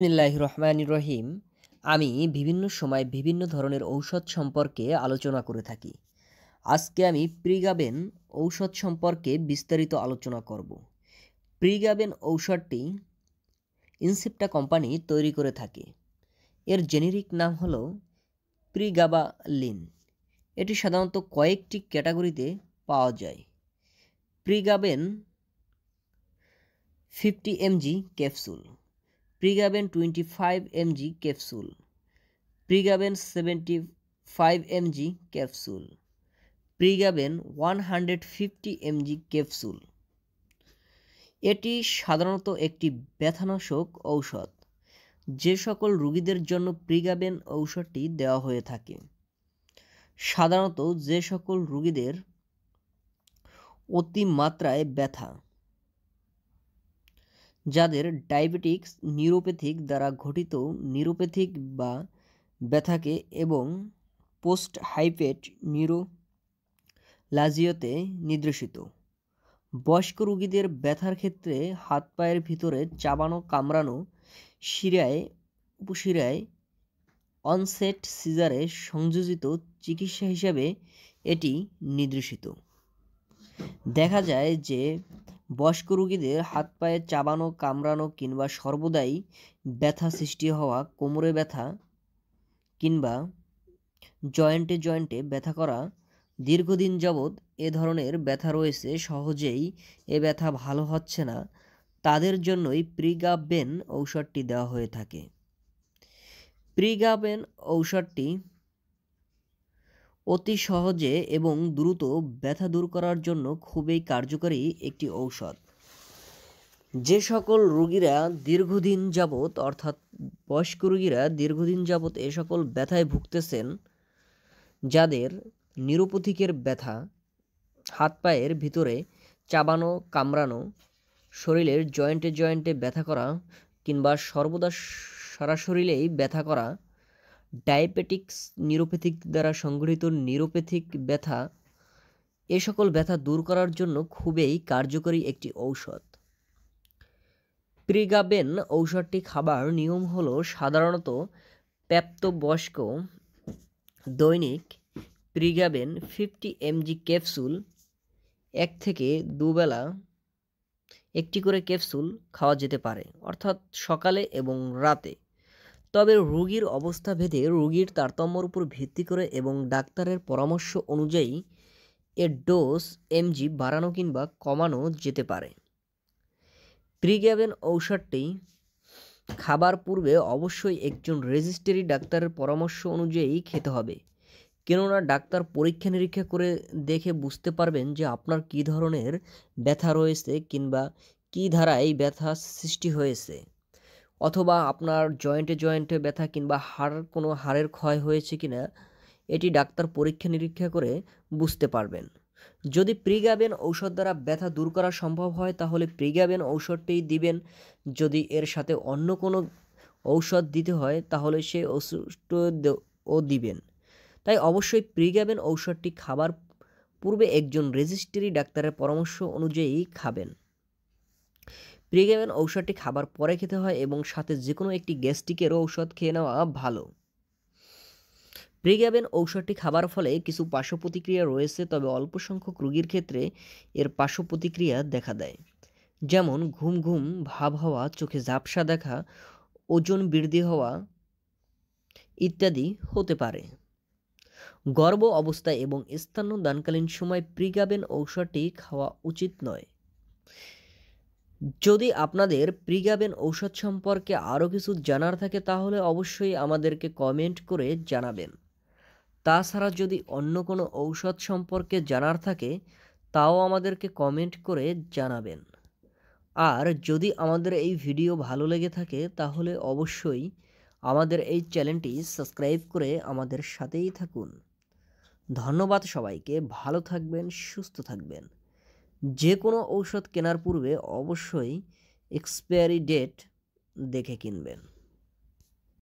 বিসমিল্লাহ রহমান রহিম আমি বিভিন্ন সময় বিভিন্ন ধরনের ঔষধ সম্পর্কে আলোচনা করে থাকি আজকে আমি প্রিগাবেন ঔষধ সম্পর্কে বিস্তারিত আলোচনা করব প্রিগাবেন ঔষধটি ইনসেপ্টা কোম্পানি তৈরি করে থাকে এর জেনেরিক নাম হল প্রিগাবালিন এটি সাধারণত কয়েকটি ক্যাটাগরিতে পাওয়া যায় Pregaben fifty MG capsule Pregaben twenty five MG capsule Pregaben seventy five MG capsule Pregaben one hundred fifty MG capsule এটি সাধারণত একটি ব্যথানাশক ঔষধ যে সকল রুগীদের জন্য প্রিগাবেন ঔষধটি দেওয়া হয়ে থাকে সাধারণত যে সকল রুগীদের অতিমাত্রায় ব্যথা যাদের ডায়াবেটিক্স নিউরোপ্যাথিক দ্বারা ঘটিত নিউরোপ্যাথিক বা ব্যথাকে এবং পোস্ট হাইপেট নিউরোলাজিওতে নির্দেশিত বয়স্ক রোগীদের ব্যথার ক্ষেত্রে হাত পায়ের ভিতরে চাবানো কামড়ানো শিরায় উপশিরায় অনসেট সিজারে সংযোজিত চিকিৎসা হিসাবে এটি নির্দেশিত দেখা যায় যে বয়স্ক রুগীদের হাত পায়ে চাবানো কামড়ানো কিংবা সর্বদাই ব্যথা সৃষ্টি হওয়া কোমরে ব্যথা কিংবা জয়েন্টে জয়েন্টে ব্যথা করা দীর্ঘদিন যাবৎ এ ধরনের ব্যথা রয়েছে সহজেই এ ব্যথা ভালো হচ্ছে না তাদের জন্যই প্রিগাবেন ঔষধটি দেওয়া হয়ে থাকে প্রিগাবেন ঔষধটি অতি সহজে এবং দ্রুত ব্যথা দূর করার জন্য খুবই কার্যকরী একটি ঔষধ যে সকল রোগীরা দীর্ঘদিন যাবৎ অর্থাৎ বয়স্ক রুগীরা দীর্ঘদিন যাবৎ এ সকল ব্যথায় ভুগতেছেন যাদের নিরুপথিকের ব্যথা হাত পায়ের ভিতরে চাবানো কামড়ানো শরীরের জয়েন্টে জয়েন্টে ব্যথা করা কিংবা সর্বদা সারা শরীরেই ব্যথা করা ডায়াবেটিক্স নিউরোপ্যাথিক দ্বারা সংগঠিত নিউরোপ্যাথিক ব্যথা এ সকল ব্যথা দূর করার জন্য খুবই কার্যকরী একটি ঔষধ প্রিগাবেন ঔষধটি খাবার নিয়ম হলো সাধারণত প্রাপ্তবয়স্ক দৈনিক প্রিগাবেন ফিফটি এমজি ক্যাপসুল এক থেকে দুবেলা একটি করে ক্যাপসুল খাওয়া যেতে পারে অর্থাৎ সকালে এবং রাতে তবে রোগীর অবস্থা ভেদে রোগীর তারতম্যর উপর ভিত্তি করে এবং ডাক্তারের পরামর্শ অনুযায়ী এর ডোজ এমজি বাড়ানো কিংবা কমানো যেতে পারে প্রিগ্যাভেন ঔষধটি খাবার পূর্বে অবশ্যই একজন রেজিস্ট্রি ডাক্তারের পরামর্শ অনুযায়ী খেতে হবে কেননা ডাক্তার পরীক্ষা নিরীক্ষা করে দেখে বুঝতে পারবেন যে আপনার কী ধরনের ব্যথা রয়েছে কিংবা কী ধারায় ব্যথা সৃষ্টি হয়েছে অথবা আপনার জয়েন্টে জয়েন্টে ব্যথা কিংবা হাড় কোনো হাড়ের ক্ষয় হয়েছে কি না এটি ডাক্তার পরীক্ষা নিরীক্ষা করে বুঝতে পারবেন যদি প্রিগাবেন ঔষধ দ্বারা ব্যথা দূর করা সম্ভব হয় তাহলে প্রিগাবেন ঔষধটি দিবেন যদি এর সাথে অন্য কোনো ঔষধ দিতে হয় তাহলে সে ও দিবেন তাই অবশ্যই প্রিগাবেন ঔষধটি খাবার পূর্বে একজন রেজিস্ট্রি ডাক্তারের পরামর্শ অনুযায়ী খাবেন প্রিগেভেন ঔষধটি খাবার পরে খেতে হয় এবং সাথে যে কোনো একটি গ্যাস্ট্রিকের ঔষধ খেয়ে নেওয়া ভালো প্রিগ্যাবেন ঔষধটি খাবার ফলে কিছু পার্শ্ব প্রতিক্রিয়া রয়েছে তবে অল্প সংখ্যক রোগীর ক্ষেত্রে এর পার্শ্ব প্রতিক্রিয়া দেখা দেয় যেমন ঘুম ঘুম ভাব হওয়া চোখে ঝাপসা দেখা ওজন বৃদ্ধি হওয়া ইত্যাদি হতে পারে গর্ভ অবস্থায় এবং স্থান দানকালীন সময় প্রিগাবেন ঔষধটি খাওয়া উচিত নয় যদি আপনাদের প্রিগাবেন ঔষধ সম্পর্কে আরও কিছু জানার থাকে তাহলে অবশ্যই আমাদেরকে কমেন্ট করে জানাবেন তাছাড়া যদি অন্য কোনো ঔষধ সম্পর্কে জানার থাকে তাও আমাদেরকে কমেন্ট করে জানাবেন আর যদি আমাদের এই ভিডিও ভালো লেগে থাকে তাহলে অবশ্যই আমাদের এই চ্যানেলটি সাবস্ক্রাইব করে আমাদের সাথেই থাকুন ধন্যবাদ সবাইকে ভালো থাকবেন সুস্থ থাকবেন যে কোনো ঔষধ কেনার পূর্বে অবশ্যই এক্সপায়ারি ডেট দেখে কিনবেন